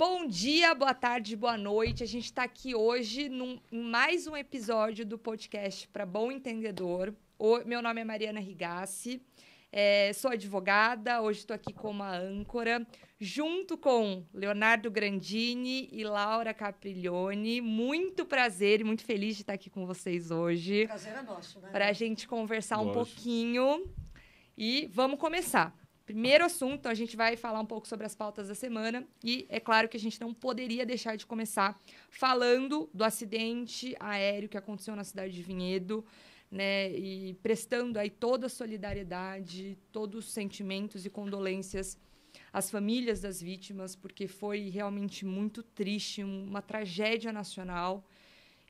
Bom dia, boa tarde, boa noite. A gente está aqui hoje num, em mais um episódio do podcast para Bom Entendedor. O, meu nome é Mariana Rigassi, é, sou advogada. Hoje estou aqui como a âncora, junto com Leonardo Grandini e Laura Capriglione. Muito prazer e muito feliz de estar aqui com vocês hoje. Prazer é nosso, né? Para a gente conversar Nossa. um pouquinho. E vamos começar. Primeiro assunto, a gente vai falar um pouco sobre as pautas da semana e é claro que a gente não poderia deixar de começar falando do acidente aéreo que aconteceu na cidade de Vinhedo, né, e prestando aí toda a solidariedade, todos os sentimentos e condolências às famílias das vítimas, porque foi realmente muito triste, uma tragédia nacional.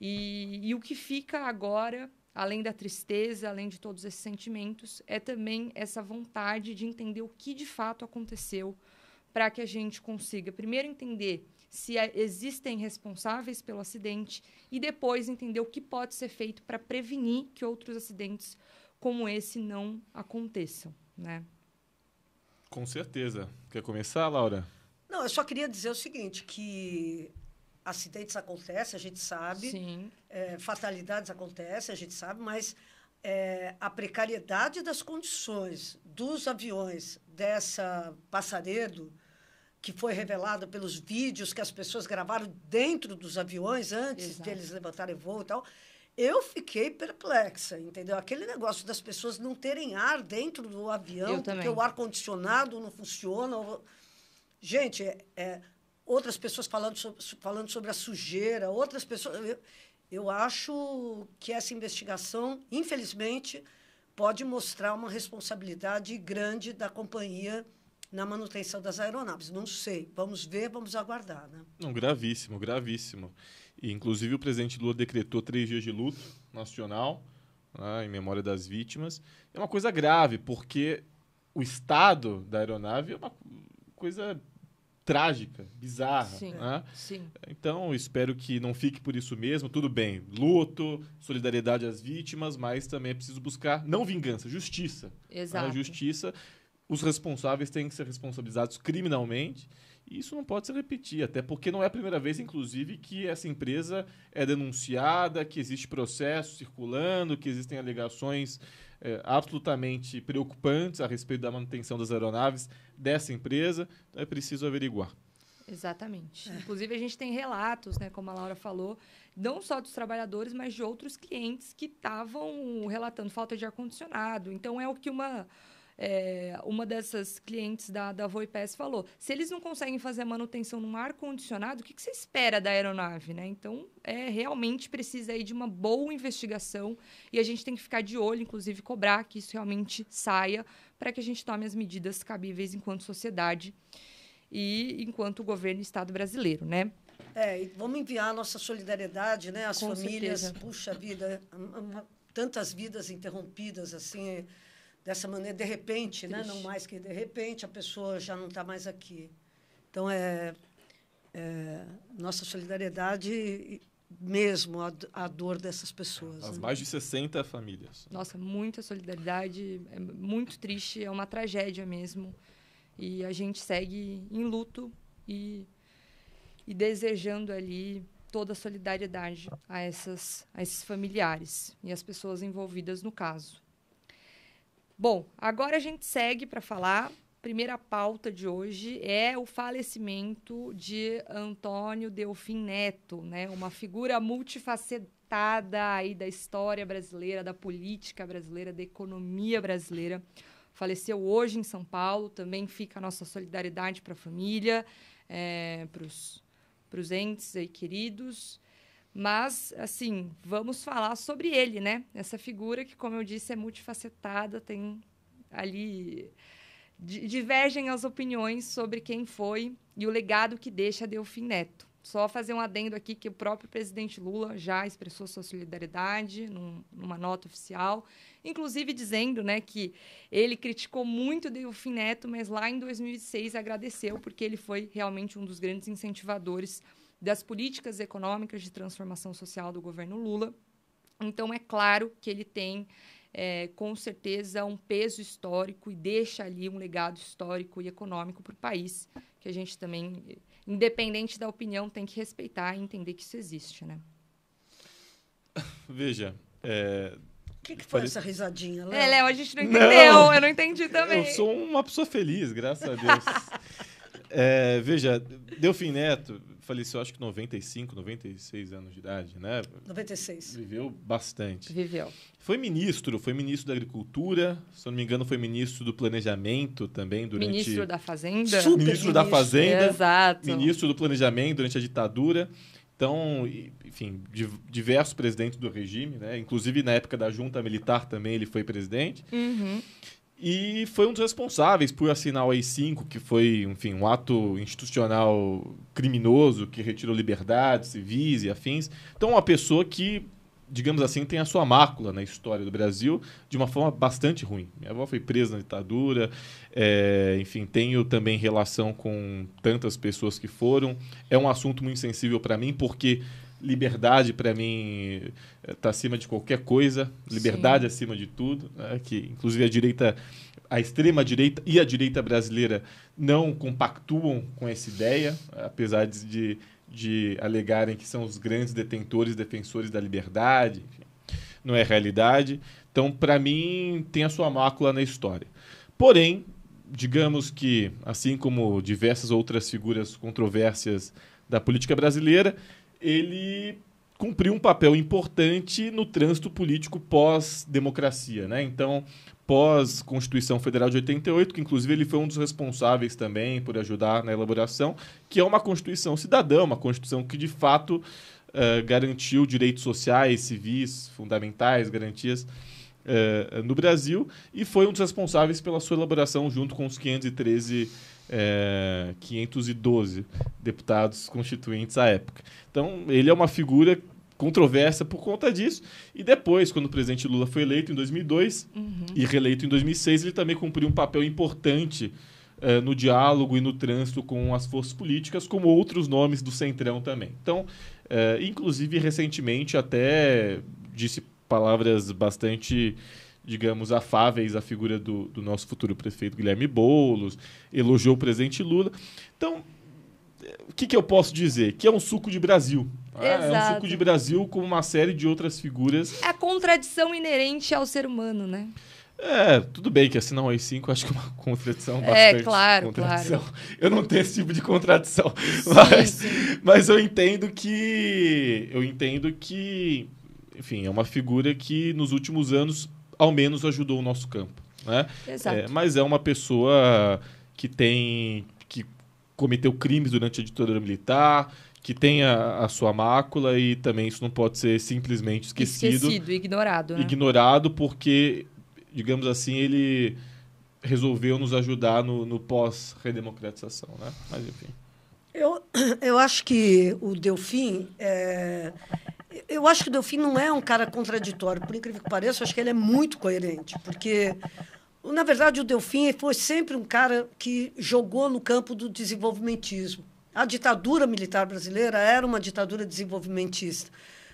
E, e o que fica agora além da tristeza, além de todos esses sentimentos, é também essa vontade de entender o que de fato aconteceu para que a gente consiga primeiro entender se é, existem responsáveis pelo acidente e depois entender o que pode ser feito para prevenir que outros acidentes como esse não aconteçam, né? Com certeza. Quer começar, Laura? Não, eu só queria dizer o seguinte, que acidentes acontecem, a gente sabe, é, fatalidades acontecem, a gente sabe, mas é, a precariedade das condições dos aviões dessa passaredo, que foi revelada pelos vídeos que as pessoas gravaram dentro dos aviões antes Exato. deles de levantarem voo e tal, eu fiquei perplexa, entendeu? Aquele negócio das pessoas não terem ar dentro do avião, eu porque também. o ar-condicionado não funciona. Gente, é, é outras pessoas falando sobre, falando sobre a sujeira, outras pessoas. Eu, eu acho que essa investigação, infelizmente, pode mostrar uma responsabilidade grande da companhia na manutenção das aeronaves. Não sei. Vamos ver, vamos aguardar. Né? Não, gravíssimo, gravíssimo. E, inclusive, o presidente Lula decretou três dias de luto nacional né, em memória das vítimas. É uma coisa grave, porque o estado da aeronave é uma coisa trágica, bizarra. Sim, né? sim. Então, espero que não fique por isso mesmo. Tudo bem, luto, solidariedade às vítimas, mas também é preciso buscar, não vingança, justiça. Tá? Exato. Né? Justiça. Os responsáveis têm que ser responsabilizados criminalmente. E isso não pode se repetir, até porque não é a primeira vez, inclusive, que essa empresa é denunciada, que existe processo circulando, que existem alegações é, absolutamente preocupantes a respeito da manutenção das aeronaves dessa empresa, então é preciso averiguar. Exatamente. Inclusive, a gente tem relatos, né, como a Laura falou, não só dos trabalhadores, mas de outros clientes que estavam relatando falta de ar-condicionado. Então, é o que uma é, uma dessas clientes da, da Voipes falou: se eles não conseguem fazer a manutenção num ar-condicionado, o que, que, você espera da aeronave? Né? Então, é, realmente precisa aí de uma boa investigação e a gente tem que ficar de olho, inclusive cobrar que isso realmente saia, para que a gente tome as medidas cabíveis enquanto sociedade e enquanto governo e Estado brasileiro, né? É, vamos enviar a nossa solidariedade, né? As Com famílias, certeza. puxa vida, tantas vidas interrompidas assim. É dessa maneira, de repente, né? não mais que de repente, a pessoa já não está mais aqui. Então, é, é nossa solidariedade mesmo a, a, dor dessas pessoas. As né? mais de 60 famílias. Nossa, muita solidariedade, é muito triste, é uma tragédia mesmo. E a gente segue em luto e, e desejando ali toda a solidariedade a, essas, a esses familiares e as pessoas envolvidas no caso. Bom, agora a gente segue para falar. Primeira pauta de hoje é o falecimento de Antônio Delfim Neto, né? Uma figura multifacetada aí da história brasileira, da política brasileira, da economia brasileira. Faleceu hoje em São Paulo. Também fica a nossa solidariedade para a família, é, eh, para os entes aí queridos. Mas, assim, vamos falar sobre ele, né? Essa figura que, como eu disse, é multifacetada, tem ali. Divergem as opiniões sobre quem foi e o legado que deixa Delfim Neto. Só fazer um adendo aqui que o próprio presidente Lula já expressou sua solidariedade num, numa nota oficial, inclusive dizendo né, que ele criticou muito Delfim Neto, mas lá em 2006 agradeceu porque ele foi realmente um dos grandes incentivadores das políticas econômicas de transformação social do governo Lula. Então, é claro que ele tem, é, com certeza, um peso histórico e deixa ali um legado histórico e econômico para o país, que a gente também, independente da opinião, tem que respeitar e entender que isso existe. Né? Veja. É... O que, que foi essa risadinha, Léo? É, Léo, a gente não entendeu. Não, eu não entendi também. Eu sou uma pessoa feliz, graças a Deus. É, veja, Delfim Neto, faleceu acho que 95, 96 anos de idade, né? 96. Viveu bastante. Viveu. Foi ministro, foi ministro da Agricultura, se não me engano, foi ministro do Planejamento também durante. Ministro da Fazenda. Super ministro da Fazenda. Exato. Ministro do Planejamento durante a ditadura. Então, enfim, diversos presidentes do regime, né? Inclusive na época da junta militar também ele foi presidente. Uhum. E foi um dos responsáveis por assinar o AI-5, que foi, enfim, um ato institucional criminoso que retirou liberdades civis e afins. Então, uma pessoa que, digamos assim, tem a sua mácula na história do Brasil de uma forma bastante ruim. Minha avó foi presa na ditadura, é, enfim, tenho também relação com tantas pessoas que foram. É um assunto muito sensível para mim, porque liberdade para mim está eh, acima de qualquer coisa, liberdade Sim. acima de tudo, né? que inclusive a direita, a extrema direita e a direita brasileira não compactuam com essa ideia, apesar de, de alegarem que são os grandes detentores, defensores da liberdade, enfim, não é realidade. Então, para mim, tem a sua mácula na história. Porém, digamos que, assim como diversas outras figuras controversas da política brasileira, ele cumpriu um papel importante no trânsito político pós-democracia, né? Então, pós-Constituição Federal de 88, que inclusive ele foi um dos responsáveis também por ajudar na elaboração, que é uma Constituição cidadã, uma Constituição que de fato uh, garantiu direitos sociais, civis, fundamentais, garantias eh, no Brasil e foi um dos responsáveis pela sua elaboração junto com os 513 512 eh, deputados constituintes à época. Então, ele é uma figura controversa por conta disso. E depois, quando o presidente Lula foi eleito em 2002 uhum. e reeleito em 2006, ele também cumpriu um papel importante eh, no diálogo e no trânsito com as forças políticas, como outros nomes do Centrão também. Então, inclusive, recentemente, até disse palavras bastante digamos, afáveis à figura do, do, nosso futuro prefeito Guilherme Boulos, elogiou o presidente Lula. Então, o que, que eu posso dizer? Que é um suco de Brasil. É, é um suco de Brasil com uma série de outras figuras. É a contradição inerente ao ser humano, né? É, tudo bem que assinar o AI-5 acho que é uma contradição é, bastante. É, claro, claro. Eu não tenho esse tipo de contradição. Sim, mas, sim. mas eu entendo que... Eu entendo que enfim, é uma figura que nos últimos anos, ao menos, ajudou o nosso campo. Né? Exato. É, mas é uma pessoa que tem. que cometeu crimes durante a ditadura militar, que tem a, a, sua mácula e também isso não pode ser simplesmente esquecido. Esquecido, ignorado. Né? Ignorado porque, digamos assim, ele resolveu nos ajudar no, no pós-redemocratização, né? Mas enfim. Eu, eu acho que o Delfim é, eu acho que o Delfim não é um cara contraditório, por incrível que pareça, eu acho que ele é muito coerente, porque na verdade o Delfim foi sempre um cara que jogou no campo do desenvolvimentismo. A ditadura militar brasileira era uma ditadura desenvolvimentista.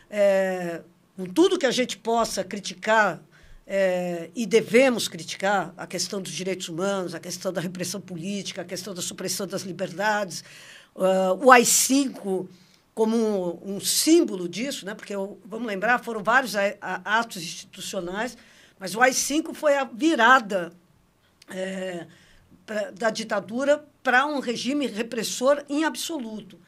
É, com tudo que a gente possa criticar é, e devemos criticar a questão dos direitos humanos, a questão da repressão política, a questão da supressão das liberdades, uh, o AI-5, como um, um símbolo disso, né? porque, vamos lembrar, foram vários atos institucionais, mas o AI-5 foi a virada é, pra, da ditadura para um regime repressor em absoluto.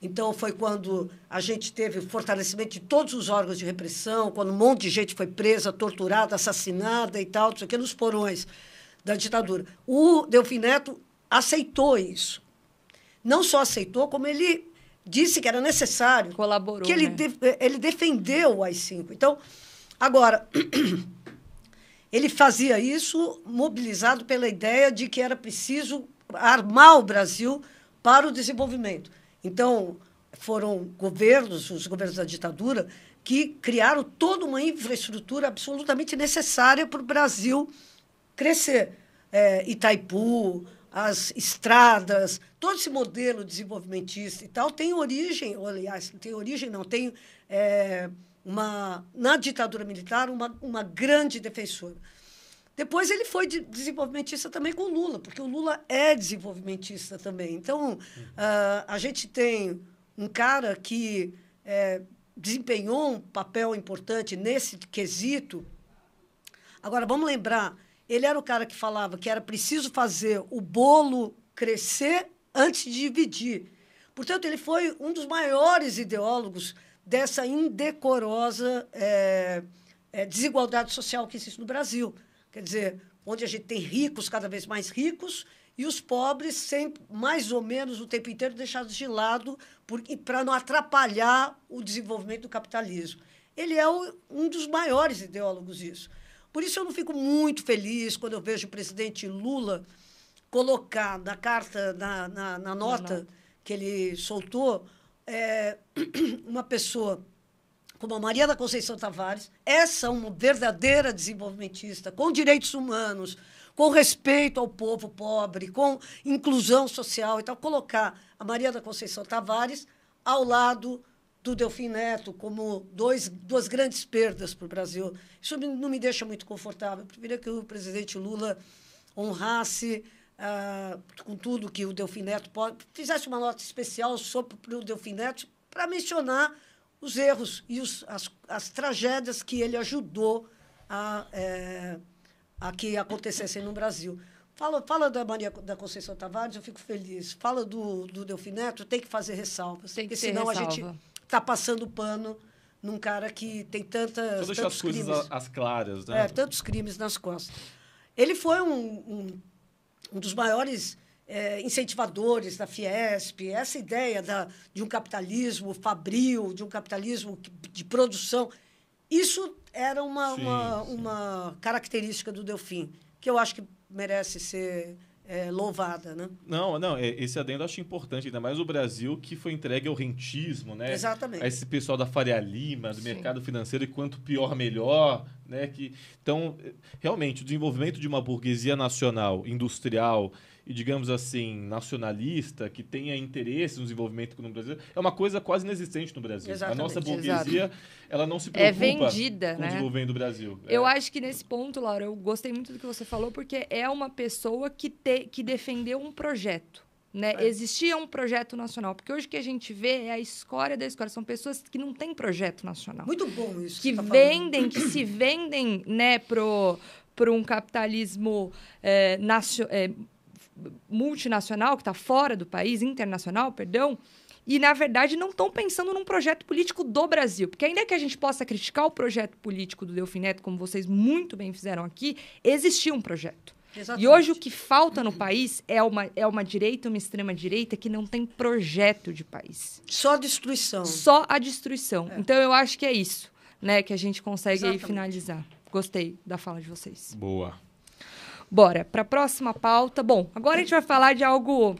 Então, foi quando a gente teve o fortalecimento de todos os órgãos de repressão, quando um monte de gente foi presa, torturada, assassinada e tal, isso aqui nos porões da ditadura. O Delfim Neto aceitou isso. Não só aceitou, como ele disse que era necessário. Colaborou. Que ele, né? de, eh, ele defendeu o AI-5. Então, agora, ele fazia isso mobilizado pela ideia de que era preciso armar o Brasil para o desenvolvimento. Então, foram governos, os governos da ditadura, que criaram toda uma infraestrutura absolutamente necessária para o Brasil crescer. É, Itaipu, as estradas, todo esse modelo desenvolvimentista e tal tem origem, ou, aliás, tem origem não, tem é, uma, na ditadura militar uma, uma grande defensora. Depois ele foi de desenvolvimentista também com o Lula, porque o Lula é desenvolvimentista também. Então, uh, a gente tem um cara que é, desempenhou um papel importante nesse quesito. Agora, vamos lembrar ele era o cara que falava que era preciso fazer o bolo crescer antes de dividir. Portanto, ele foi um dos maiores ideólogos dessa indecorosa é, é, desigualdade social que existe no Brasil. Quer dizer, onde a gente tem ricos cada vez mais ricos e os pobres sempre, mais ou menos o tempo inteiro deixados de lado para não atrapalhar o desenvolvimento do capitalismo. Ele é o, um dos maiores ideólogos disso. Por isso eu não fico muito feliz quando eu vejo o presidente Lula colocar na carta, na, na, na nota que ele soltou, é, uma pessoa como a Maria da Conceição Tavares, essa uma verdadeira desenvolvimentista, com direitos humanos, com respeito ao povo pobre, com inclusão social e tal, colocar a Maria da Conceição Tavares ao lado do Delfim Neto como dois, duas grandes perdas para o Brasil. Isso não me deixa muito confortável. Eu preferia que o presidente Lula honrasse ah, com tudo que o Delfim Neto pode, fizesse uma nota especial sobre o Delfim Neto para mencionar os erros e os, as, as tragédias que ele ajudou a, é, a que acontecessem no Brasil. Fala, fala da Maria da Conceição Tavares, eu fico feliz. Fala do, do Delfim Neto, tem que fazer ressalvas. Tem que porque senão ressalva. a gente tá passando pano num cara que tem tantas. Só deixar as crimes. coisas às claras, né? É, tantos crimes nas costas. Ele foi um, um, um dos maiores é, incentivadores da Fiesp, essa ideia da, de um capitalismo fabril, de um capitalismo de produção. Isso era uma, sim, uma, sim. uma característica do Delfim, que eu acho que merece ser é, louvada, né? Não, não, é, esse adendo eu acho importante, ainda mais o Brasil que foi entregue ao rentismo, né? Exatamente. A esse pessoal da Faria Lima, do Sim. mercado financeiro, e quanto pior, melhor, né? Que, então, realmente, o desenvolvimento de uma burguesia nacional, industrial e, digamos assim, nacionalista, que tenha interesse no desenvolvimento no Brasil é uma coisa quase inexistente no Brasil. Exatamente, a nossa burguesia, ela não se é preocupa é vendida, com né? o desenvolvimento do Brasil. Eu é. acho que nesse ponto, Laura, eu gostei muito do que você falou, porque é uma pessoa que, te, que defendeu um projeto. Né? É. Existia um projeto nacional, porque hoje o que a gente vê é a escória da escória. São pessoas que não têm projeto nacional. Muito bom isso. Que, que tá vendem, que se vendem né, pro, pro um capitalismo é, nacio, é, multinacional, que está fora do país, internacional, perdão, e, na verdade, não estão pensando num projeto político do Brasil. Porque, ainda que a gente possa criticar o projeto político do Delfim Neto, como vocês muito bem fizeram aqui, existia um projeto. Exatamente. E hoje o que falta no país é uma, é uma direita, uma extrema-direita que não tem projeto de país. Só a destruição. Só a destruição. É. Então eu acho que é isso né, que a gente consegue finalizar. Gostei da fala de vocês. Boa. Bora, para a próxima pauta. Bom, agora a gente vai falar de algo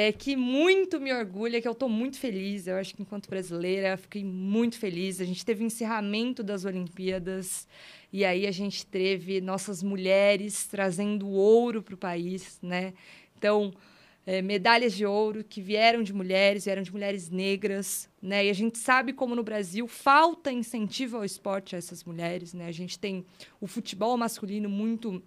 é, que muito me orgulha, que eu estou muito feliz. Eu acho que, enquanto brasileira, fiquei muito feliz. A gente teve o encerramento das Olimpíadas, e aí a gente teve nossas mulheres trazendo ouro para o país, né? Então, é, medalhas de ouro que vieram de mulheres, vieram de mulheres negras, né? E a gente sabe como no Brasil falta incentivo ao esporte a essas mulheres, né? A gente tem o futebol masculino muito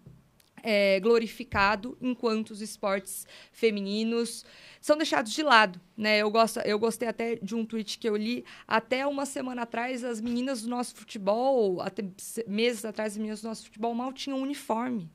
é, glorificado enquanto os esportes femininos são deixados de lado, né? Eu gosto, eu gostei até de um tweet que eu li até uma semana atrás as meninas do nosso futebol, até meses atrás as meninas do nosso futebol mal tinham um uniforme,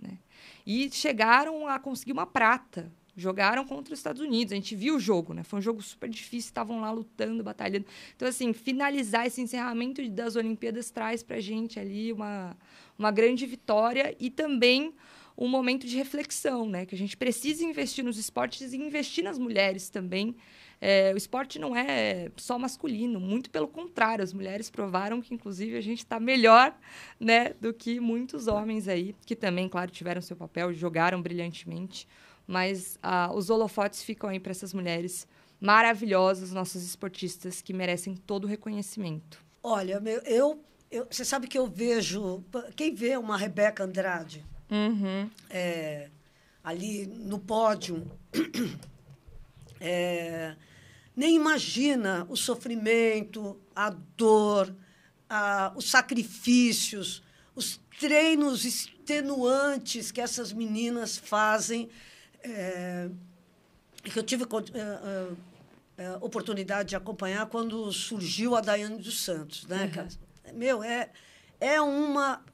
né? E chegaram a conseguir uma prata. Jogaram contra os Estados Unidos. A gente viu o jogo, né? Foi um jogo super difícil. Estavam lá lutando, batalhando. Então, assim, finalizar esse encerramento das Olimpíadas traz pra gente ali uma, uma grande vitória e também um momento de reflexão, né? Que a gente precisa investir nos esportes e investir nas mulheres também. É, o esporte não é só masculino, muito pelo contrário, as mulheres provaram que, inclusive, a gente está melhor né, do que muitos homens aí, que também, claro, tiveram seu papel, jogaram brilhantemente, mas ah, os holofotes ficam aí para essas mulheres maravilhosas, nossas esportistas, que merecem todo o reconhecimento. Olha, eu eu, você sabe que eu vejo. Quem vê uma Rebeca Andrade uhum. é, ali no pódio é, nem imagina o sofrimento, a dor, a, os sacrifícios, os treinos extenuantes que essas meninas fazem. É, que eu tive é, é, é, oportunidade de acompanhar quando surgiu a Daiane dos Santos, né? Uhum meu, é, é uma.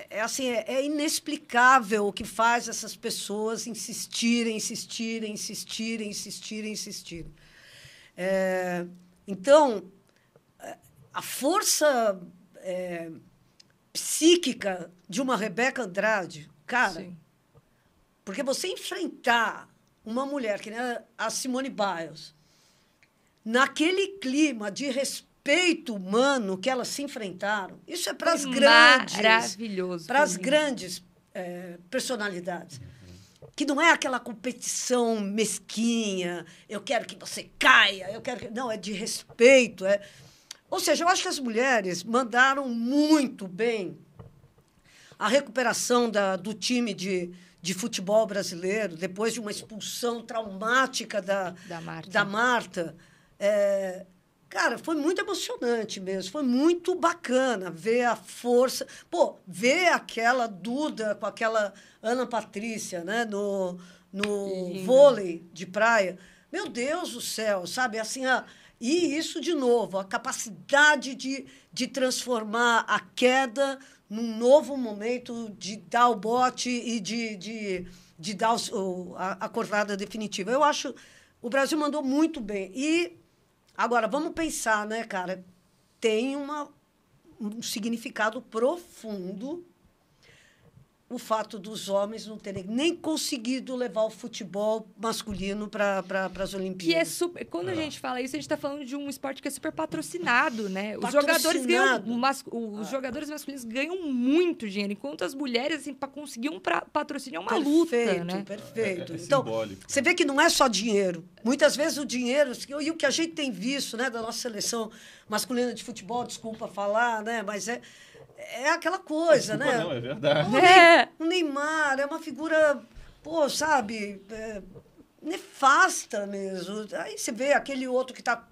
É, é, assim, é, é, inexplicável o que faz essas pessoas insistirem, insistirem, insistirem, insistirem, insistirem. É, então, é, a força é, psíquica de uma Rebeca Andrade, cara, Sim. porque você enfrentar uma mulher que nem a Simone Biles, naquele clima de respeito, respeito humano que elas se enfrentaram. Isso é para as grandes. Maravilhoso. Para as grandes é, personalidades. Que não é aquela competição mesquinha, eu quero que você caia, eu quero que. Não, é de respeito. É... Ou seja, eu acho que as mulheres mandaram muito bem a recuperação da, do time de, de futebol brasileiro, depois de uma expulsão traumática da, da Marta. Da Marta é, Cara, foi muito emocionante mesmo, foi muito bacana ver a força, pô, ver aquela Duda com aquela Ana Patrícia, né, no, no vôlei de praia. Meu Deus do céu, sabe? Assim, a, ah, e isso de novo, a capacidade de, de transformar a queda num novo momento de dar o bote e de, de, de dar o, a, a, definitiva. Eu acho o Brasil mandou muito bem. E Agora, vamos pensar, né, cara? Tem uma, um significado profundo o fato dos homens não terem nem conseguido levar o futebol masculino para pra, as Olimpíadas. Que é super. Quando a é. gente fala isso, a gente está falando de um esporte que é super patrocinado, né? Os jogadores ganham. Mas, os ah. jogadores masculinos ganham muito dinheiro, enquanto as mulheres, assim, para conseguir um pra, patrocínio é uma perfeito, luta. Né? Perfeito, é, é então Você né? vê que não é só dinheiro. Muitas vezes o dinheiro, e o que a gente tem visto, né, da nossa seleção masculina de futebol, desculpa falar, né? Mas é é aquela coisa, Desculpa, né? Não, é verdade. O, é é. Neymar é uma figura, pô, sabe, é, nefasta mesmo. Aí você vê aquele outro que está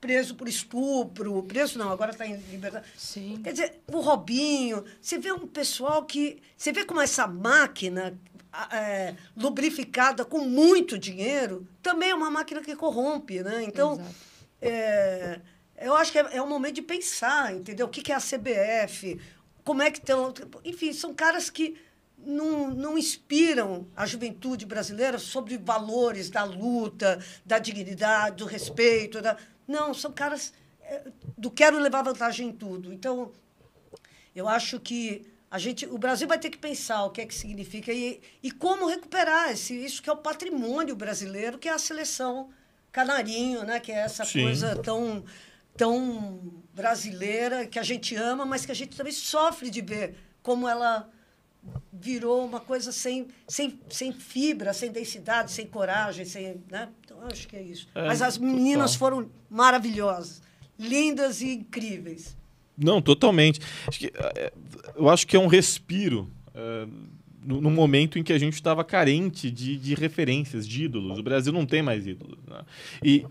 preso por estupro, preso não, agora está em liberdade. Sim. Quer dizer, o Robinho, você vê um pessoal que. Você vê como essa máquina é, lubrificada com muito dinheiro também é uma máquina que corrompe, né? Então. É, eu acho que é, é um momento de pensar, entendeu? O que, que é a CBF? como é que estão. Enfim, são caras que não, não inspiram a juventude brasileira sobre valores da luta, da dignidade, do respeito. Da... Não, são caras eh, do quero levar vantagem em tudo. Então, eu acho que a gente, o Brasil vai ter que pensar o que é que significa e, e como recuperar esse, isso que é o patrimônio brasileiro, que é a seleção canarinho, né? que é essa Sim. coisa tão tão brasileira, que a gente ama, mas que a gente também sofre de ver como ela virou uma coisa sem, sem, sem fibra, sem densidade, sem coragem, sem, né? Então acho que é isso. É, Mas as meninas total. foram maravilhosas, lindas e incríveis. Não, totalmente. Acho que, é, é, eu acho que é um respiro é, no, no, momento em que a gente estava carente de, de referências, de ídolos. O Brasil não tem mais ídolos. Né? E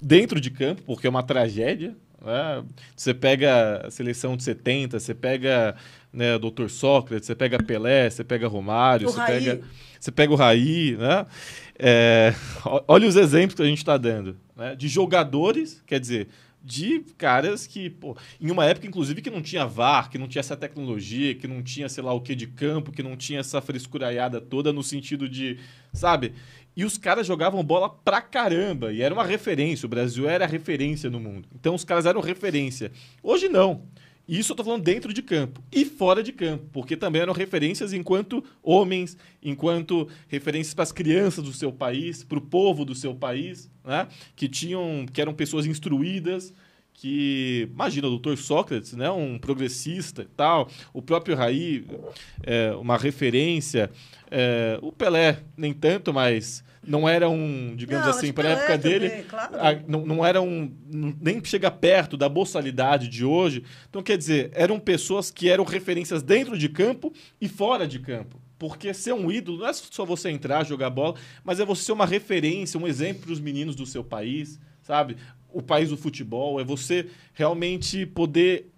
dentro de campo, porque é uma tragédia. Né? Você pega a seleção de 70, você pega né, o Dr. Sócrates, você pega Pelé, você pega Romário, o você Raí. pega, você pega o Raí. Né? É, olha os exemplos que a gente está dando né? de jogadores, quer dizer, de caras que, pô, em uma época, inclusive, que não tinha VAR, que não tinha essa tecnologia, que não tinha sei lá o que de campo, que não tinha essa frescuraiada toda no sentido de, sabe? E os caras jogavam bola pra caramba. E era uma referência. O Brasil era referência no mundo. Então os caras eram referência. Hoje não. Isso eu tô falando dentro de campo e fora de campo, porque também eram referências enquanto homens, enquanto referências para as crianças do seu país, para o povo do seu país, né? Que tinham, que eram pessoas instruídas, que, imagina, o doutor Sócrates, né, um progressista e tal, o próprio Raí, é, uma referência, é, o Pelé, nem tanto, mas não era um, digamos não, assim, para a época também, dele, claro. a, não, não era um, nem chega perto da boçalidade de hoje. Então, quer dizer, eram pessoas que eram referências dentro de campo e fora de campo. Porque ser um ídolo não é só você entrar, jogar bola, mas é você ser uma referência, um exemplo para os meninos do seu país, sabe? o país do futebol, é você realmente poder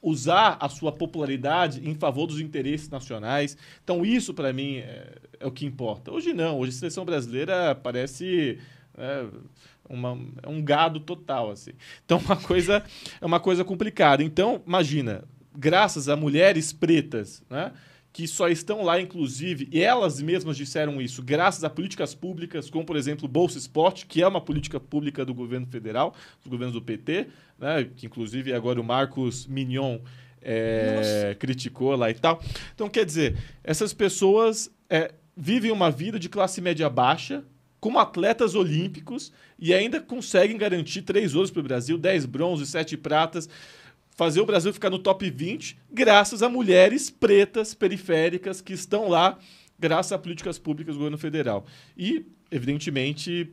usar a sua popularidade em favor dos interesses nacionais. Então, isso para mim é, é, o que importa. Hoje não, hoje a seleção brasileira parece. É, uma, é um gado total assim então é uma coisa é uma coisa complicada então imagina graças a mulheres pretas né que só estão lá, inclusive, e elas mesmas disseram isso, graças a políticas públicas, como, por exemplo, o Bolsa Esporte, que é uma política pública do governo federal, dos governos do PT, né? que, inclusive, agora o Marcos Mignon é, criticou lá e tal. Então, quer dizer, essas pessoas é, vivem uma vida de classe média baixa, como atletas olímpicos, e ainda conseguem garantir três ouros para o Brasil, dez bronzes, sete pratas fazer o Brasil ficar no top 20, graças a mulheres pretas periféricas que estão lá, graças a políticas públicas do governo federal. E, evidentemente,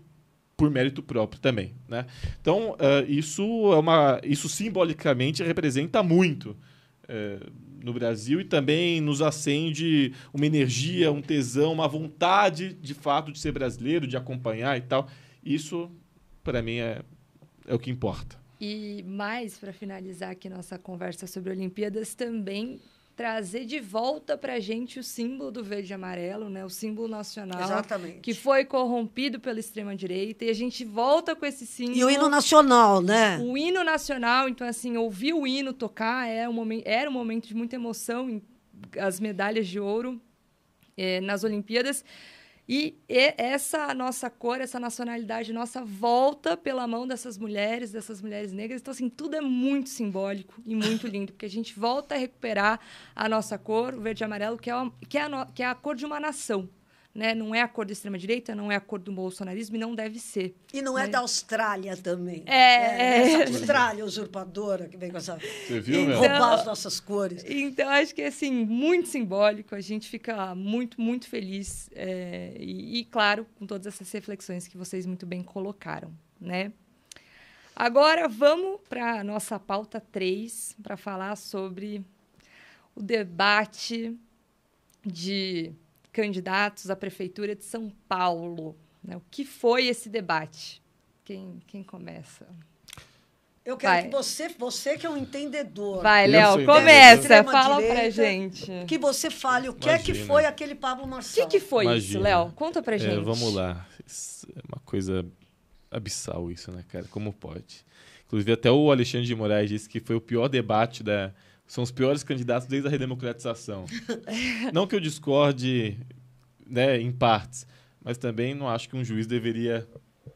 por mérito próprio também. Né? Então, uh, isso, é uma, isso simbolicamente representa muito eh, no Brasil e também nos acende uma energia, um tesão, uma vontade de fato de ser brasileiro, de acompanhar e tal. Isso, para mim, é, é o que importa. E mais para finalizar aqui nossa conversa sobre Olimpíadas, também trazer de volta para a gente o símbolo do verde e amarelo, né? o símbolo nacional Exatamente. que foi corrompido pela extrema-direita. E a gente volta com esse símbolo. E o hino nacional, né? O hino nacional. Então, assim, ouvir o hino tocar é um momento, era um momento de muita emoção, as medalhas de ouro é, nas Olimpíadas. E essa nossa cor, essa nacionalidade nossa volta pela mão dessas mulheres, dessas mulheres negras. Então, assim, tudo é muito simbólico e muito lindo, porque a gente volta a recuperar a nossa cor, o verde e amarelo, que é, que é a, no, que é a cor de uma nação né? Não é a cor da extrema-direita, não é a cor do bolsonarismo e não deve ser. E não é né? é da Austrália também. É, é, é, Essa Austrália usurpadora que vem com essa. Você viu, então, roubar as nossas cores. Então, acho que é assim, muito simbólico. A gente fica muito, muito feliz. É, e, e, claro, com todas essas reflexões que vocês muito bem colocaram, né? Agora vamos para a nossa pauta 3 para falar sobre o debate de candidatos à Prefeitura de São Paulo. Né? O que foi esse debate? Quem, quem começa? Eu quero Vai. que você, você que é um entendedor. Vai, Léo, começa, fala direita, pra gente. Que você fale o que Imagina. é que foi aquele Pablo Marçal. O que, que, foi Imagina. isso, Léo? Conta pra é, gente. É, vamos lá. Isso é uma coisa abissal isso, né, cara? Como pode? Inclusive, até o Alexandre de Moraes disse que foi o pior debate da, são os piores candidatos desde a redemocratização. não que eu discorde né, em partes, mas também não acho que um juiz deveria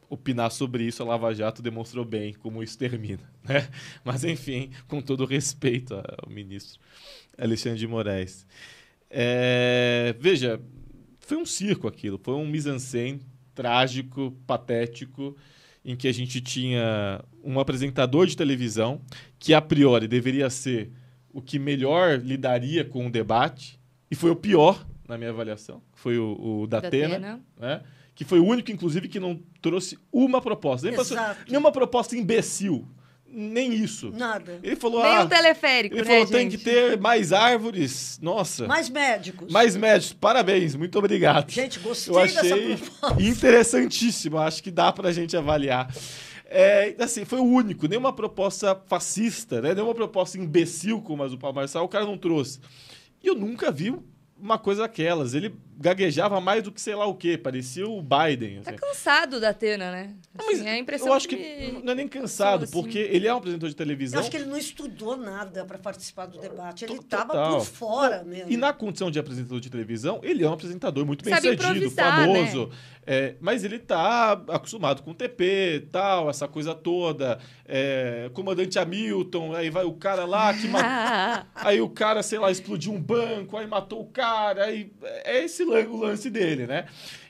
opinar sobre isso. A Lava Jato demonstrou bem como isso termina. Né? Mas, enfim, com todo respeito ao ministro Alexandre de Moraes. É, veja, foi um circo aquilo, foi um mise-en-scène trágico, patético, em que a gente tinha um apresentador de televisão que, a priori, deveria ser o que melhor lidaria com o debate, e foi o pior, na minha avaliação, foi o, o da Atena, né? que foi o único, inclusive, que não trouxe uma proposta. Nem passou, nenhuma proposta imbecil. Nem isso. Nada. Ele falou. Nem ah, um teleférico. Ele né, falou: gente? tem que ter mais árvores. Nossa. Mais médicos. Mais médicos. Parabéns, muito obrigado. Gente, gostei Eu achei dessa proposta. Interessantíssimo. Acho que dá para a gente avaliar. É, assim, foi o único, nenhuma proposta fascista, né? nenhuma proposta imbecil como as do Marçal, o cara não trouxe. E eu nunca vi uma coisa daquelas. Ele gaguejava mais do que sei lá o que, parecia o Biden. Tá assim. Tá cansado da Atena, né? Ah, assim, Mas é a impressão eu acho que, que... não é nem cansado, assim. porque ele é um apresentador de televisão. Eu acho que ele não estudou nada para participar do debate. Ele Total. tava por fora mesmo. E na condição de apresentador de televisão, ele é um apresentador muito bem sucedido, né? famoso. Né? É, mas ele tá acostumado com TP, tal, essa coisa toda. É, comandante Hamilton, aí vai o cara lá que aí o cara, sei lá, explodiu um banco, aí matou o cara. Aí, é, é esse o lance dele, né?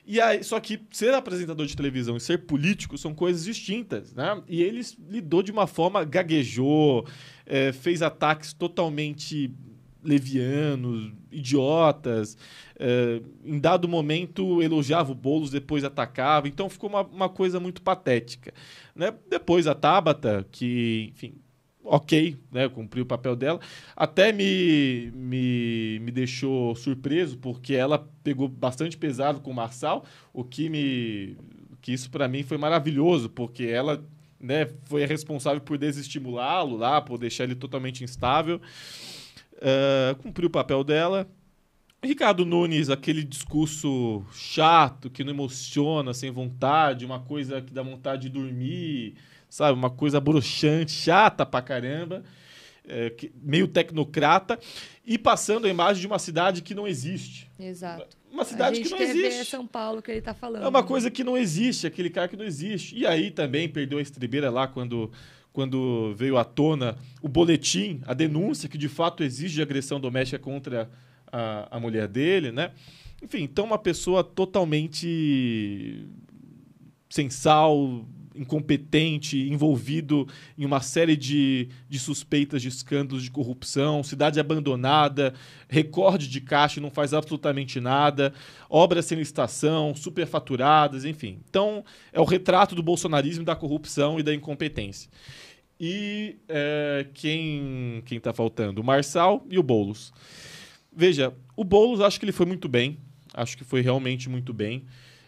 E aí, só que ser apresentador de televisão e ser político são coisas distintas, né? E ele lidou de uma forma gaguejou, é, fez ataques totalmente levianos, idiotas. É, em dado momento elogiava o Boulos, depois atacava. Então ficou uma, uma coisa muito patética. Né? Depois a Tabata, que, enfim, ok, né? Cumpriu o papel dela. Até me, me, me deixou surpreso, porque ela pegou bastante pesado com o Marçal, o que me. Que isso para mim foi maravilhoso, porque ela né, foi responsável por desestimulá-lo lá, por deixar ele totalmente instável uh, cumpriu o papel dela. Ricardo Nunes, aquele discurso chato, que não emociona, sem vontade, uma coisa que dá vontade de dormir, sabe? Uma coisa broxante, chata pra caramba, é, que, meio tecnocrata, e passando a imagem de uma cidade que não existe. Exato uma cidade que não existe. São Paulo que ele tá falando. É uma coisa que não existe, aquele cara que não existe. E aí também perdeu a estrebeira lá quando, quando veio à tona o boletim, a denúncia que de fato exige agressão doméstica contra a, a mulher dele, né? Enfim, então uma pessoa totalmente sem sal, incompetente, envolvido em uma série de, de suspeitas de escândalos de corrupção, cidade abandonada, recorde de caixa e não faz absolutamente nada, obras sem licitação, superfaturadas, enfim. Então, é o retrato do bolsonarismo, da corrupção e da incompetência. E é, quem quem está faltando? O Marçal e o Boulos. Veja, o Boulos acho que ele foi muito bem. Acho que foi realmente muito bem.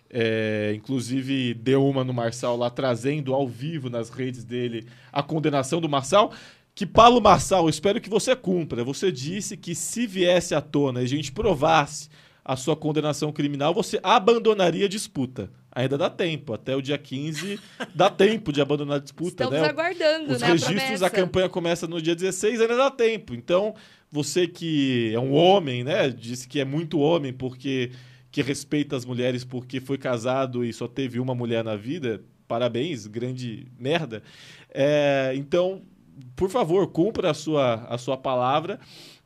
É, inclusive, deu uma no Marçal lá, trazendo ao vivo nas redes dele a condenação do Marçal. Que Paulo Marçal, espero que você cumpra. Você disse que se viesse à tona e a gente provasse a sua condenação criminal, você abandonaria a disputa. Ainda dá tempo, até o dia 15 dá tempo de abandonar a disputa. Estamos né? aguardando, Os né? registros, a, a campanha começa no dia 16, ainda dá tempo. Então, você que é um homem, né? Disse que é muito homem, porque que respeita as mulheres porque foi casado e só teve uma mulher na vida, parabéns, grande merda. É, então, por favor, cumpra a sua, a sua palavra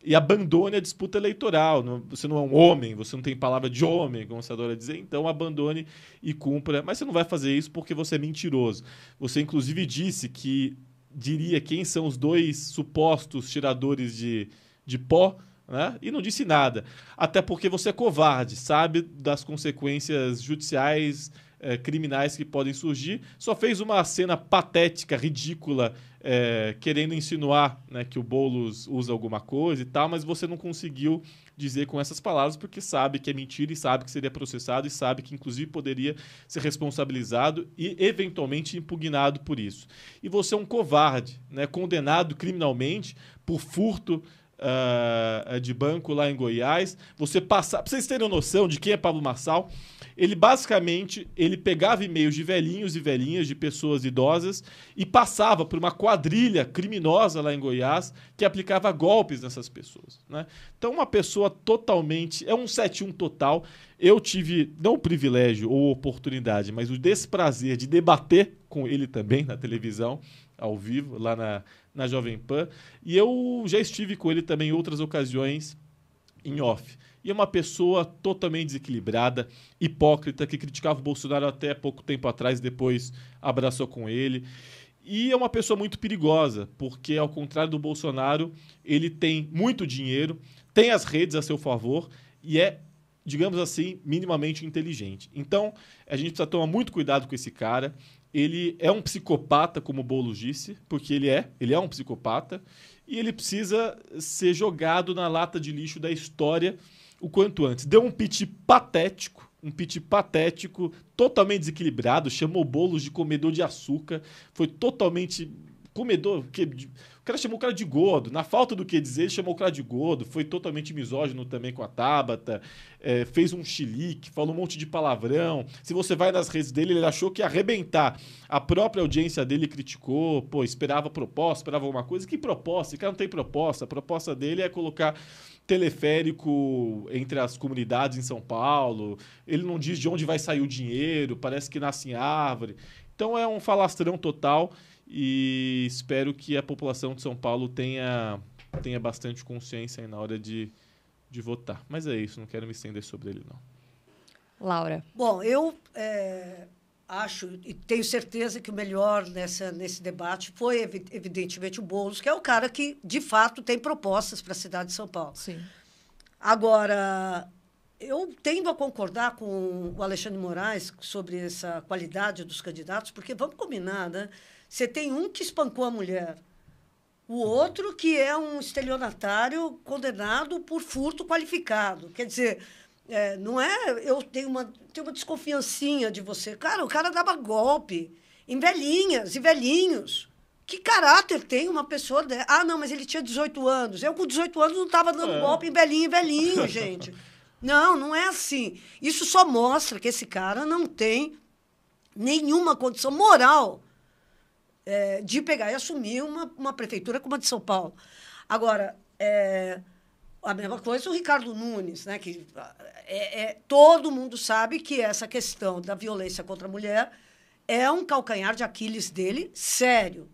e abandone a disputa eleitoral. Você não é um homem, você não tem palavra de homem, como você adora dizer, então abandone e cumpra. Mas você não vai fazer isso porque você é mentiroso. Você, inclusive, disse que diria quem são os dois supostos tiradores de, de pó né? e não disse nada. Até porque você é covarde, sabe das consequências judiciais, eh, criminais que podem surgir. Só fez uma cena patética, ridícula, eh, querendo insinuar né, que o Boulos usa alguma coisa e tal, mas você não conseguiu dizer com essas palavras porque sabe que é mentira e sabe que seria processado e sabe que, inclusive, poderia ser responsabilizado e, eventualmente, impugnado por isso. E você é um covarde, né, condenado criminalmente por furto uh, de banco lá em Goiás. Você passar. Pra vocês terem noção de quem é Pablo Marçal, ele basicamente ele pegava e-mails de velhinhos e velhinhas, de pessoas idosas, e passava por uma quadrilha criminosa lá em Goiás que aplicava golpes nessas pessoas. Né? Então, uma pessoa totalmente. É um 71 total. Eu tive, não o privilégio ou oportunidade, mas o desprazer de debater com ele também na televisão, ao vivo, lá na, na Jovem Pan. E eu já estive com ele também em outras ocasiões em off e uma pessoa totalmente desequilibrada, hipócrita, que criticava o Bolsonaro até pouco tempo atrás e depois abraçou com ele. E é uma pessoa muito perigosa, porque, ao contrário do Bolsonaro, ele tem muito dinheiro, tem as redes a seu favor e é, digamos assim, minimamente inteligente. Então, a gente precisa tomar muito cuidado com esse cara. Ele é um psicopata, como o Boulos disse, porque ele é, ele é um psicopata, e ele precisa ser jogado na lata de lixo da história o quanto antes. Deu um pit patético, um pit patético, totalmente desequilibrado, chamou bolos de comedor de açúcar, foi totalmente comedor, que, o cara chamou o cara de gordo, na falta do que dizer, ele chamou o cara de gordo, foi totalmente misógino também com a Tabata, é, fez um chilique, falou um monte de palavrão. Se você vai nas redes dele, ele achou que ia arrebentar. A própria audiência dele criticou, pô, esperava proposta, esperava alguma coisa. Que proposta? O cara não tem proposta. A proposta dele é colocar teleférico entre as comunidades em São Paulo, ele não diz de onde vai sair o dinheiro, parece que nasce em árvore. Então é um falastrão total e espero que a população de São Paulo tenha, tenha bastante consciência na hora de, de votar. Mas é isso, não quero me estender sobre ele, não. Laura. Bom, eu. É acho e tenho certeza que o melhor nessa, nesse debate foi, evidentemente, o Boulos, que é o cara que, de fato, tem propostas para a cidade de São Paulo. Sim. Agora, eu tendo a concordar com o Alexandre Moraes sobre essa qualidade dos candidatos, porque vamos combinar, né? Você tem um que espancou a mulher, o uhum. outro que é um estelionatário condenado por furto qualificado. Quer dizer, é, não é. Eu tenho uma, tenho uma desconfiancinha de você. Cara, o cara dava golpe em velhinhas e velhinhos. Que caráter tem uma pessoa Ah, não, mas ele tinha 18 anos. Eu, com 18 anos, não estava dando é. golpe em velhinho e velhinho, gente. não, não é assim. Isso só mostra que esse cara não tem nenhuma condição moral é, de pegar e assumir uma, uma prefeitura como a de São Paulo. Agora, é, a mesma coisa o Ricardo Nunes, né? Que ah, é, é, todo mundo sabe que essa questão da violência contra a mulher é um calcanhar de Aquiles dele sério.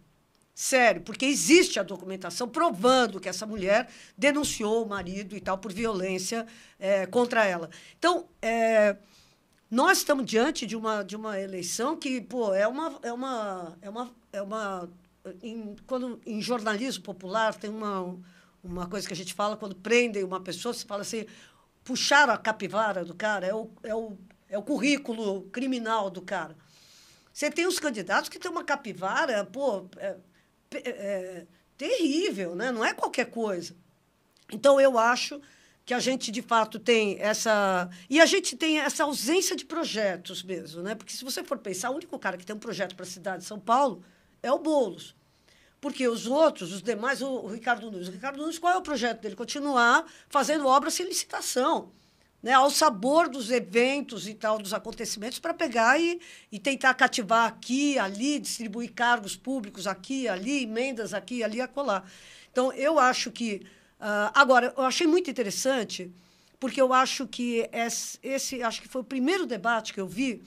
Sério, porque existe a documentação provando que essa mulher denunciou o marido e tal por violência é, contra ela. Então, é, nós estamos diante de uma, de uma eleição que, pô, é uma. É uma, é uma, é uma em, quando, em jornalismo popular tem uma uma coisa que a gente fala quando prendem uma pessoa, se fala assim, puxaram a capivara do cara, é o, é o, é o currículo criminal do cara. Você tem os candidatos que tem uma capivara, pô, é, é, é, terrível, né? Não é qualquer coisa. Então, eu acho que a gente, de fato, tem essa... E a gente tem essa ausência de projetos mesmo, né? Porque, se você for pensar, o único cara que tem um projeto para a cidade de São Paulo é o Boulos. Porque os outros, os demais, o, o Ricardo Nunes. O Ricardo Nunes, qual é o projeto dele? Continuar fazendo obra sem licitação. Né, ao sabor dos eventos e tal, dos acontecimentos, para pegar e, e tentar cativar aqui, ali, distribuir cargos públicos aqui, ali, emendas aqui, ali, acolá. Então, eu acho que. Uh, agora, eu achei muito interessante, porque eu acho que esse, esse, acho que foi o primeiro debate que eu vi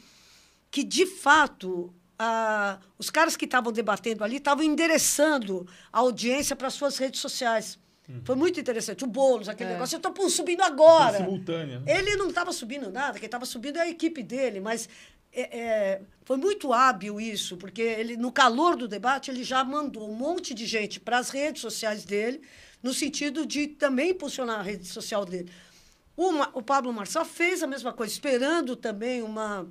que, de fato, ah, os caras que estavam debatendo ali estavam endereçando a audiência para suas redes sociais. Uhum. Foi muito interessante. O Boulos, aquele é. negócio, eu estou subindo agora. simultânea. Né? Ele não estava subindo nada, quem estava subindo é a equipe dele, mas é, é, foi muito hábil isso, porque ele, no calor do debate, ele já mandou um monte de gente para as redes sociais dele, no sentido de também impulsionar a rede social dele. o Pablo Marçal fez a mesma coisa, esperando também uma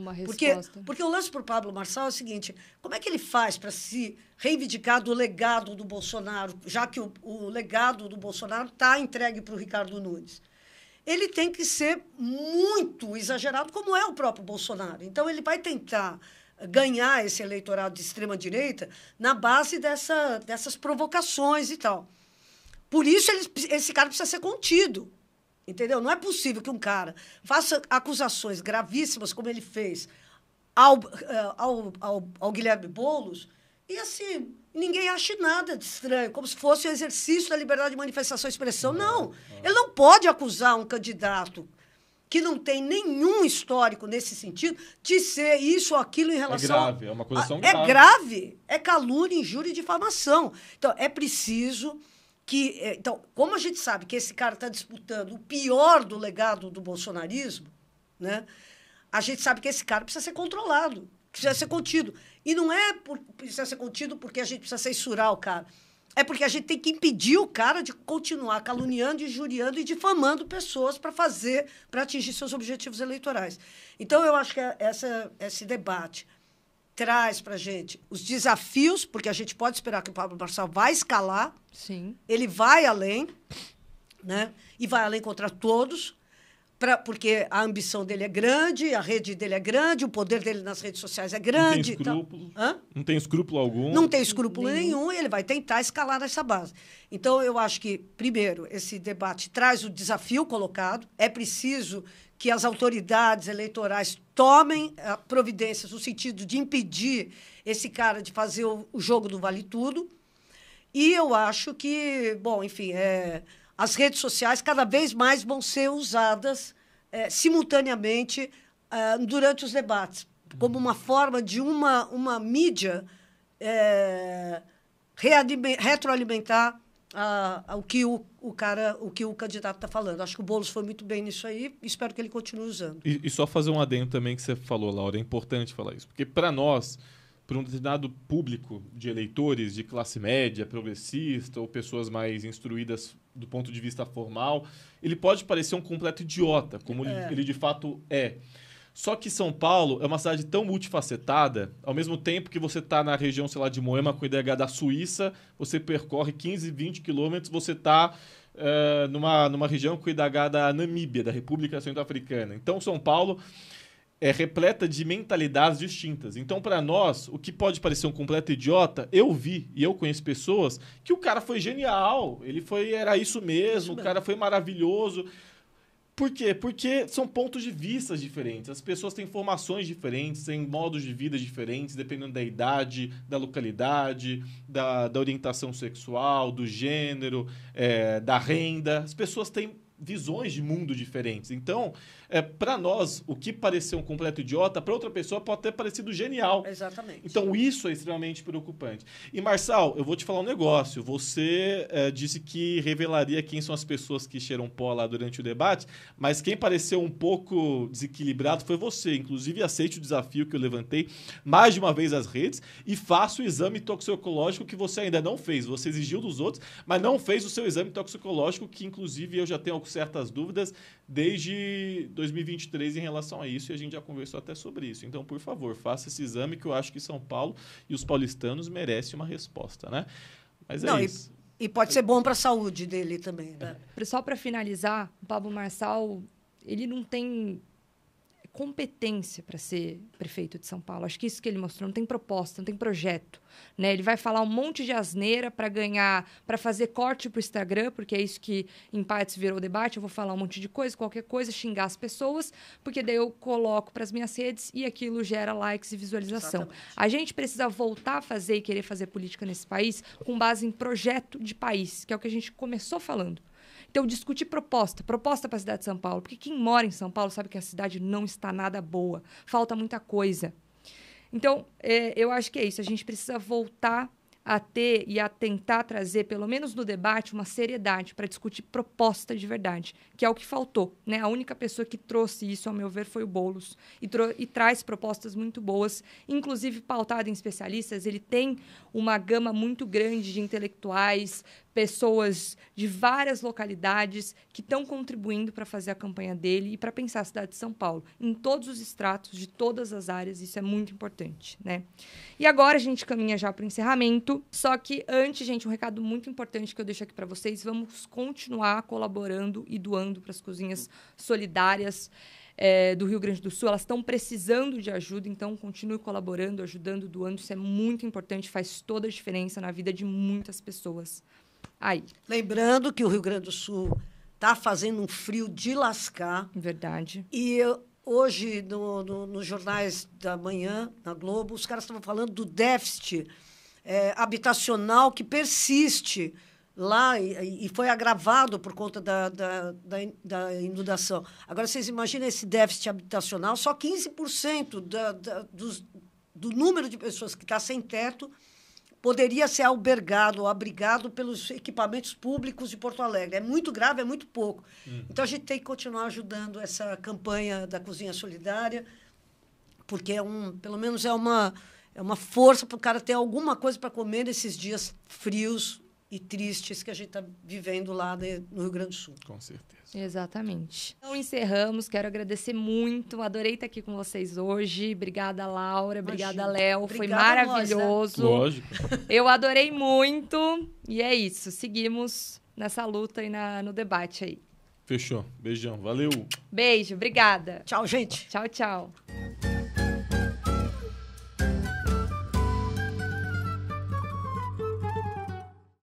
uma resposta. Porque, porque o lance para o Pablo Marçal é o seguinte: como é que ele faz para se reivindicar do legado do Bolsonaro, já que o, o legado do Bolsonaro está entregue para o Ricardo Nunes? Ele tem que ser muito exagerado, como é o próprio Bolsonaro. Então, ele vai tentar ganhar esse eleitorado de extrema-direita na base dessa, dessas provocações e tal. Por isso, ele, esse cara precisa ser contido Entendeu? Não é possível que um cara faça acusações gravíssimas, como ele fez ao, eh, ao, ao, ao Guilherme Boulos, e assim, ninguém ache nada de estranho, como se fosse um exercício da liberdade de manifestação e expressão. Não, ele não pode acusar um candidato que não tem nenhum histórico nesse sentido de ser isso ou aquilo em é relação. É grave, é uma acusação a... É grave. É grave, é calúnia, injúria e difamação. Então, é preciso que é, então como a gente sabe que esse cara está disputando o pior do legado do bolsonarismo né a gente sabe que esse cara precisa ser controlado precisa ser contido e não é por, precisa ser contido porque a gente precisa censurar o cara é porque a gente tem que impedir o cara de continuar caluniando, injuriando e difamando pessoas para fazer, para atingir seus objetivos eleitorais. Então, eu acho que é essa, esse debate traz para gente os desafios, porque a gente pode esperar que o Pablo Marçal vai escalar. Sim. Ele vai além, né? E vai além contra todos, pra, porque a ambição dele é grande, a rede dele é grande, o poder dele nas redes sociais é grande. Não tem escrúpulo, então, não tem escrúpulo algum. Não tem escrúpulo nenhum. nenhum, e ele vai tentar escalar essa base. Então, eu acho que, primeiro, esse debate traz o desafio colocado, é preciso que as autoridades eleitorais tomem eh, providências no sentido de impedir esse cara de fazer o, jogo do Vale Tudo. E eu acho que, bom, enfim, é, as redes sociais cada vez mais vão ser usadas é, simultaneamente é, durante os debates, como uma forma de uma, uma mídia retroalimentar uh, o que o, o cara, o que o candidato está falando. Acho que o Boulos foi muito bem nisso aí espero que ele continue usando. E, e só fazer um adendo também que você falou, Laura, é importante falar isso. Porque para nós, para um determinado público de eleitores de classe média, progressista ou pessoas mais instruídas do ponto de vista formal, ele pode parecer um completo idiota, como é. ele de fato é. Só que São Paulo é uma cidade tão multifacetada, ao mesmo tempo que você está na região, sei lá, de Moema com IDH da Suíça, você percorre 15, 20 quilômetros, você está uh, eh, numa, numa região com IDH da Namíbia, da República Centro-Africana. Então, São Paulo é repleta de mentalidades distintas. Então, para nós, o que pode parecer um completo idiota, eu vi e eu conheço pessoas que o cara foi genial, ele foi era isso mesmo, isso mesmo. o cara foi maravilhoso. Por quê? Porque são pontos de vista diferentes. As pessoas têm formações diferentes, têm modos de vida diferentes, dependendo da idade, da localidade, da, da orientação sexual, do gênero, é, da renda. As pessoas têm visões de mundo diferentes. Então, é, para nós, o que pareceu um completo idiota, para outra pessoa pode ter parecido genial. Exatamente. Então, isso é extremamente preocupante. E, Marçal, eu vou te falar um negócio. Você é, disse que revelaria quem são as pessoas que cheiram pó lá durante o debate, mas quem pareceu um pouco desequilibrado foi você. Inclusive, aceite o desafio que eu levantei mais de uma vez às redes e faça o exame toxicológico que você ainda não fez. Você exigiu dos outros, mas não fez o seu exame toxicológico, que, inclusive, eu já tenho certas dúvidas desde 2023 em relação a isso e a gente já conversou até sobre isso. Então, por favor, faça esse exame que eu acho que São Paulo e os paulistanos merecem uma resposta, né? Mas é isso. E, e pode ser bom para a saúde dele também, né? Só para finalizar, o Pablo Marçal ele não tem competência para ser prefeito de São Paulo. Acho que isso que ele mostrou, não tem proposta, não tem projeto, né? Ele vai falar um monte de asneira para ganhar, para fazer corte para o Instagram, porque é isso que em partes virou debate, eu vou falar um monte de coisa, qualquer coisa, xingar as pessoas, porque daí eu coloco para as minhas redes e aquilo gera likes e visualização. Exatamente. A gente precisa voltar a fazer e querer fazer política nesse país com base em projeto de país, que é o que a gente começou falando. Então, discutir proposta, proposta para a cidade de São Paulo, porque quem mora em São Paulo sabe que a cidade não está nada boa, falta muita coisa. Então, é, eu acho que é isso, a gente precisa voltar a ter e a tentar trazer, pelo menos no debate, uma seriedade para discutir proposta de verdade, que é o que faltou. Né? A única pessoa que trouxe isso, ao meu ver, foi o Boulos. E, e traz propostas muito boas, inclusive pautada em especialistas. Ele tem uma gama muito grande de intelectuais, pessoas de várias localidades que estão contribuindo para fazer a campanha dele e para pensar a cidade de São Paulo em todos os estratos, de todas as áreas, isso é muito importante, né? E agora a gente caminha já para o encerramento, só que antes, gente, um recado muito importante que eu deixo aqui para vocês, vamos continuar colaborando e doando para as cozinhas solidárias. É, do Rio Grande do Sul, elas estão precisando de ajuda, então continue colaborando, ajudando, doando, isso é muito importante, faz toda a diferença na vida de muitas pessoas aí. Lembrando que o Rio Grande do Sul está fazendo um frio de lascar. Verdade. E eu, hoje, no, no, nos jornais da manhã, na Globo, os caras estavam falando do déficit é, habitacional que persiste lá e, e, foi agravado por conta da, da, da, da, inundação. Agora, vocês imaginam esse déficit habitacional, só 15% da, da, dos, do número de pessoas que está sem teto poderia ser albergado, abrigado pelos equipamentos públicos de Porto Alegre. É muito grave, é muito pouco. Uhum. Então a gente tem que continuar ajudando essa campanha da Cozinha Solidária, porque é um, pelo menos é uma é uma força para o cara ter alguma coisa para comer nesses dias frios e tristes que a gente está vivendo lá no Rio Grande do Sul. Com certeza. Exatamente. Então encerramos, quero agradecer muito, adorei estar aqui com vocês hoje. Obrigada, Laura, obrigada, Léo, foi maravilhoso. Lógico. Eu adorei muito e é isso, seguimos nessa luta e na, no debate aí. Fechou. Beijão. Valeu. Beijo, obrigada. Tchau, gente. Tchau, tchau.